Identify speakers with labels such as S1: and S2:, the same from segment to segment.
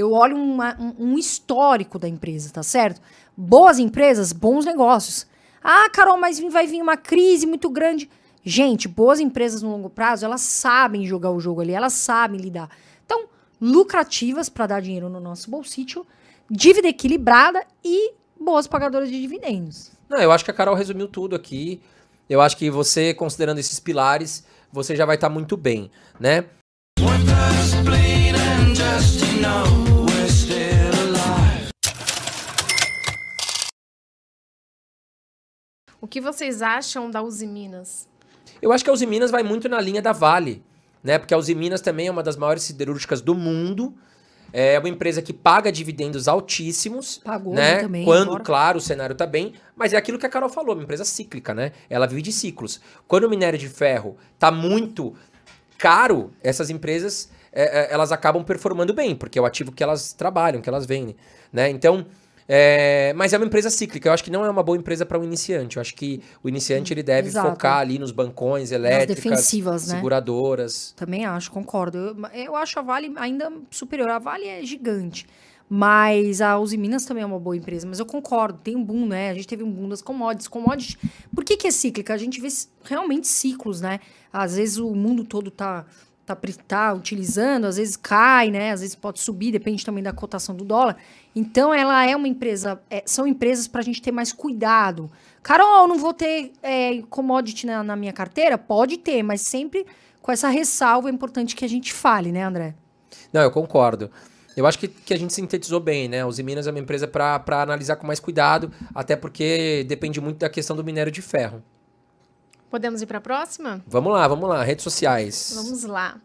S1: Eu olho uma, um, um histórico da empresa, tá certo? Boas empresas, bons negócios. Ah, Carol, mas vai vir uma crise muito grande. Gente, boas empresas no longo prazo, elas sabem jogar o jogo ali, elas sabem lidar. Então, lucrativas para dar dinheiro no nosso bolsítio, dívida equilibrada e boas pagadoras de dividendos.
S2: Não, eu acho que a Carol resumiu tudo aqui. Eu acho que você, considerando esses pilares, você já vai estar tá muito bem, né?
S1: O que vocês acham da Uzi Minas?
S2: Eu acho que a Uzi Minas vai muito na linha da Vale, né? Porque a Uzi Minas também é uma das maiores siderúrgicas do mundo. É uma empresa que paga dividendos altíssimos. Pagou né? também. Quando, claro, o cenário está bem. Mas é aquilo que a Carol falou, uma empresa cíclica, né? Ela vive de ciclos. Quando o minério de ferro está muito caro, essas empresas é, é, elas acabam performando bem, porque é o ativo que elas trabalham, que elas vendem. Né? Então, é, mas é uma empresa cíclica. Eu acho que não é uma boa empresa para um iniciante. Eu acho que o iniciante ele deve Exato. focar ali nos bancões elétricos, defensivas, né? seguradoras.
S1: Né? Também acho, concordo. Eu, eu acho a Vale ainda superior. A Vale é gigante. Mas a Uzi Minas também é uma boa empresa. Mas eu concordo, tem um boom, né? A gente teve um boom das commodities. Commodities, por que, que é cíclica? A gente vê realmente ciclos, né? Às vezes o mundo todo tá tá, tá utilizando, às vezes cai, né? Às vezes pode subir, depende também da cotação do dólar. Então, ela é uma empresa, é, são empresas para a gente ter mais cuidado. Carol, não vou ter é, commodity na, na minha carteira? Pode ter, mas sempre com essa ressalva é importante que a gente fale, né, André?
S2: Não, eu concordo. Eu acho que, que a gente sintetizou bem, né? Os Minas é uma empresa para analisar com mais cuidado, até porque depende muito da questão do minério de ferro.
S1: Podemos ir para a próxima?
S2: Vamos lá, vamos lá. Redes sociais.
S1: Vamos lá.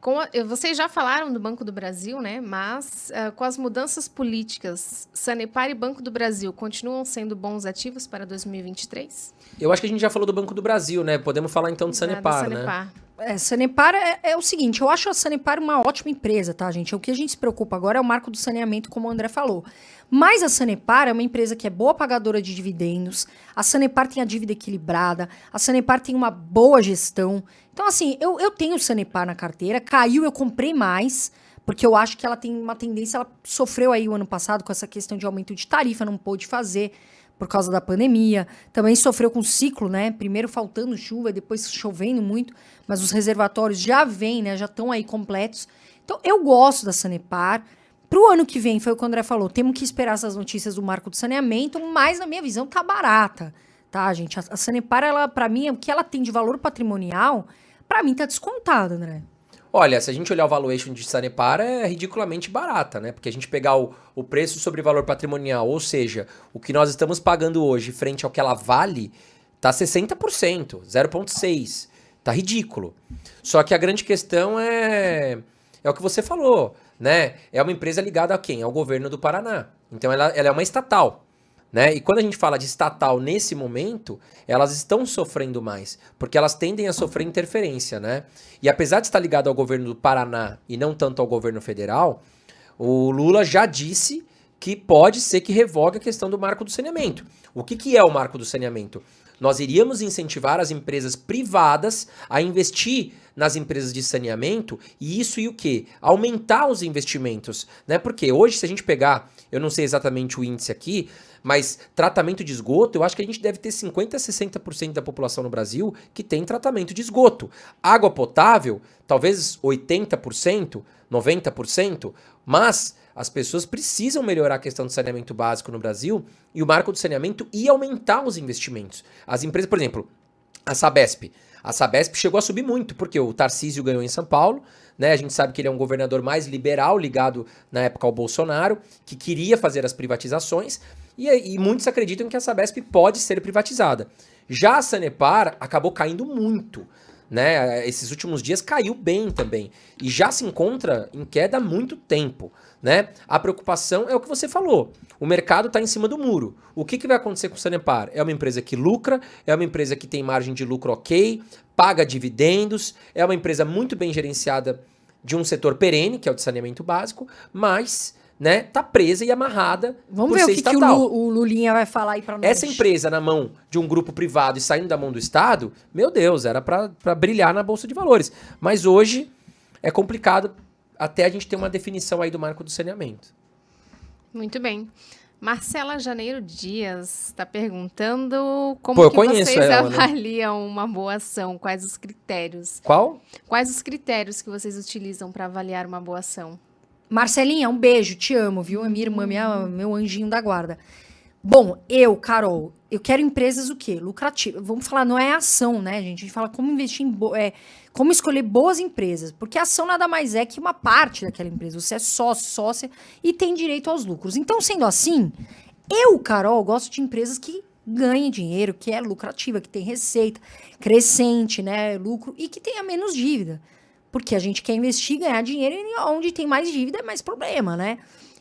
S1: A, vocês já falaram do Banco do Brasil, né? Mas uh, com as mudanças políticas, Sanepar e Banco do Brasil continuam sendo bons ativos para 2023?
S2: Eu acho que a gente já falou do Banco do Brasil, né? Podemos falar então de Sanepar, Sanepar.
S1: né? É, Sanepar é, é, o seguinte, eu acho a Sanepar uma ótima empresa, tá, gente? É o que a gente se preocupa agora é o marco do saneamento, como o André falou. Mas a Sanepar é uma empresa que é boa pagadora de dividendos, a Sanepar tem a dívida equilibrada, a Sanepar tem uma boa gestão. Então, assim, eu, eu tenho Sanepar na carteira, caiu, eu comprei mais, porque eu acho que ela tem uma tendência, ela sofreu aí o ano passado com essa questão de aumento de tarifa, não pôde fazer por causa da pandemia. Também sofreu com o ciclo, né? Primeiro faltando chuva, depois chovendo muito, mas os reservatórios já vêm, né? Já estão aí completos. Então, eu gosto da Sanepar. Para o ano que vem, foi o que o André falou, temos que esperar essas notícias do marco do saneamento, mas na minha visão tá barata, tá, gente? A, Sanepar, ela, para mim, o que ela tem de valor patrimonial, para mim tá descontado, André.
S2: Olha, se a gente olhar o valuation de Sanepar, é ridiculamente barata, né? Porque a gente pegar o, o preço sobre valor patrimonial, ou seja, o que nós estamos pagando hoje frente ao que ela vale, tá 60%, 0,6%. Tá ridículo. Só que a grande questão é, é o que você falou, né? É uma empresa ligada a quem? Ao governo do Paraná. Então ela, ela é uma estatal. Né? E quando a gente fala de estatal nesse momento, elas estão sofrendo mais, porque elas tendem a sofrer interferência. Né? E apesar de estar ligado ao governo do Paraná e não tanto ao governo federal, o Lula já disse que pode ser que revogue a questão do marco do saneamento. O que, que é o marco do saneamento? nós iríamos incentivar as empresas privadas a investir nas empresas de saneamento e isso e o que? Aumentar os investimentos, né? Porque hoje se a gente pegar, eu não sei exatamente o índice aqui, mas tratamento de esgoto, eu acho que a gente deve ter 50 a 60% da população no Brasil que tem tratamento de esgoto. Água potável, talvez 80%, 90%, mas as pessoas precisam melhorar a questão do saneamento básico no Brasil e o marco do saneamento e aumentar os investimentos. As empresas, por exemplo, a Sabesp. A Sabesp chegou a subir muito, porque o Tarcísio ganhou em São Paulo, né? A gente sabe que ele é um governador mais liberal, ligado na época ao Bolsonaro, que queria fazer as privatizações, e, e muitos acreditam que a Sabesp pode ser privatizada. Já a Sanepar acabou caindo muito né? Esses últimos dias caiu bem também e já se encontra em queda há muito tempo, né? A preocupação é o que você falou. O mercado está em cima do muro. O que, que vai acontecer com o Sanepar? É uma empresa que lucra, é uma empresa que tem margem de lucro ok, paga dividendos, é uma empresa muito bem gerenciada de um setor perene, que é o de saneamento básico, mas né, tá presa e amarrada Vamos por ver ser o que, estatal. Que
S1: o, o Lulinha vai falar aí para nós. Essa
S2: empresa na mão de um grupo privado e saindo da mão do Estado, meu Deus, era para brilhar na bolsa de valores. Mas hoje é complicado até a gente ter uma definição aí do marco do saneamento.
S1: Muito bem. Marcela Janeiro Dias está perguntando como Pô, que vocês ela, né? avaliam né? uma boa ação, quais os critérios? Qual? Quais os critérios que vocês utilizam para avaliar uma boa ação? Marcelinha, um beijo, te amo, viu? É minha irmã, minha, meu anjinho da guarda. Bom, eu, Carol, eu quero empresas o quê? Lucrativas. Vamos falar, não é ação, né, gente? A gente fala como investir em bo... é, como escolher boas empresas. Porque ação nada mais é que uma parte daquela empresa. Você é sócio, sócia e tem direito aos lucros. Então, sendo assim, eu, Carol, gosto de empresas que ganhem dinheiro, que é lucrativa, que tem receita crescente, né? Lucro e que tenha menos dívida. Porque a gente quer investir, ganhar dinheiro e onde tem mais dívida é mais problema, né?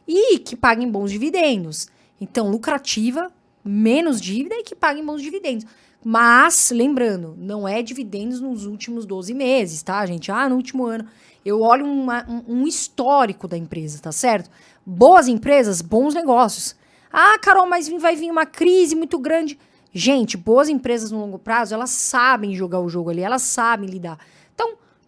S1: E que paguem bons dividendos. Então, lucrativa, menos dívida e que paguem bons dividendos. Mas, lembrando, não é dividendos nos últimos 12 meses, tá, gente? Ah, no último ano. Eu olho uma, um, um histórico da empresa, tá certo? Boas empresas, bons negócios. Ah, Carol, mas vai vir uma crise muito grande. Gente, boas empresas no longo prazo, elas sabem jogar o jogo ali, elas sabem lidar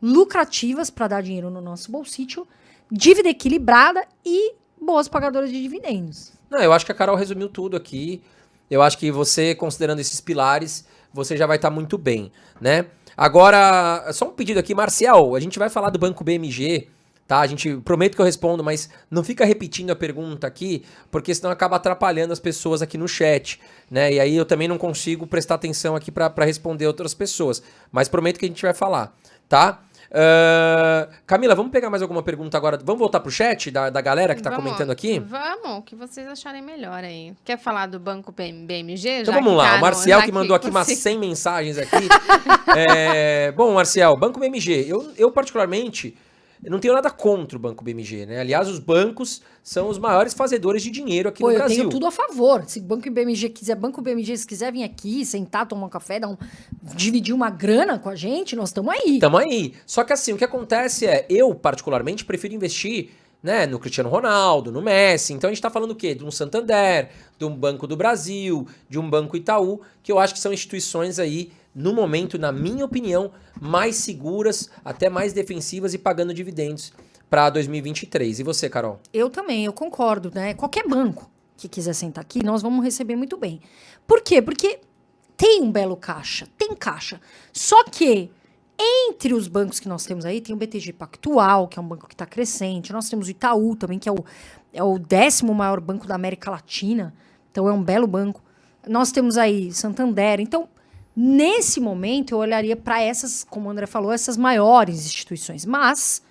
S1: lucrativas para dar dinheiro no nosso bolsítio, dívida equilibrada e boas pagadoras de dividendos.
S2: Não, eu acho que a Carol resumiu tudo aqui. Eu acho que você, considerando esses pilares, você já vai estar tá muito bem, né? Agora, só um pedido aqui, Marcial, a gente vai falar do Banco BMG, tá? A gente prometo que eu respondo, mas não fica repetindo a pergunta aqui, porque senão acaba atrapalhando as pessoas aqui no chat, né? E aí eu também não consigo prestar atenção aqui para responder outras pessoas, mas prometo que a gente vai falar, tá? Uh, Camila, vamos pegar mais alguma pergunta agora? Vamos voltar pro chat da, da galera que tá vamos, comentando aqui?
S1: Vamos, o que vocês acharem melhor aí. Quer falar do Banco BMG? Então vamos lá, tá o Marcial que mandou aqui umas 100
S2: mensagens aqui. é, bom, Marcial, Banco BMG, eu, eu particularmente... Eu não tenho nada contra o Banco BMG, né? Aliás, os bancos são os maiores fazedores de dinheiro aqui Pô, no Brasil. Eu tenho tudo
S1: a favor. Se o Banco BMG quiser, Banco BMG, se quiser vir aqui, sentar, tomar um café, dar um, dividir uma grana com a gente, nós estamos aí. Estamos aí.
S2: Só que assim, o que acontece é, eu particularmente prefiro investir né, no Cristiano Ronaldo, no Messi. Então a gente está falando o quê? De um Santander, de um Banco do Brasil, de um Banco Itaú, que eu acho que são instituições aí no momento, na minha opinião, mais seguras, até mais defensivas e pagando dividendos para 2023. E você, Carol?
S1: Eu também, eu concordo, né? Qualquer banco que quiser sentar aqui, nós vamos receber muito bem. Por quê? Porque tem um belo caixa, tem caixa. Só que entre os bancos que nós temos aí, tem o BTG Pactual, que é um banco que está crescente. Nós temos o Itaú também, que é o, é o décimo maior banco da América Latina. Então é um belo banco. Nós temos aí Santander. Então, Nesse momento, eu olharia para essas, como o André falou, essas maiores instituições. Mas,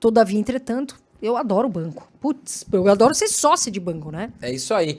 S1: todavia, entretanto, eu adoro banco. Putz, eu adoro ser sócio de banco, né? É isso aí.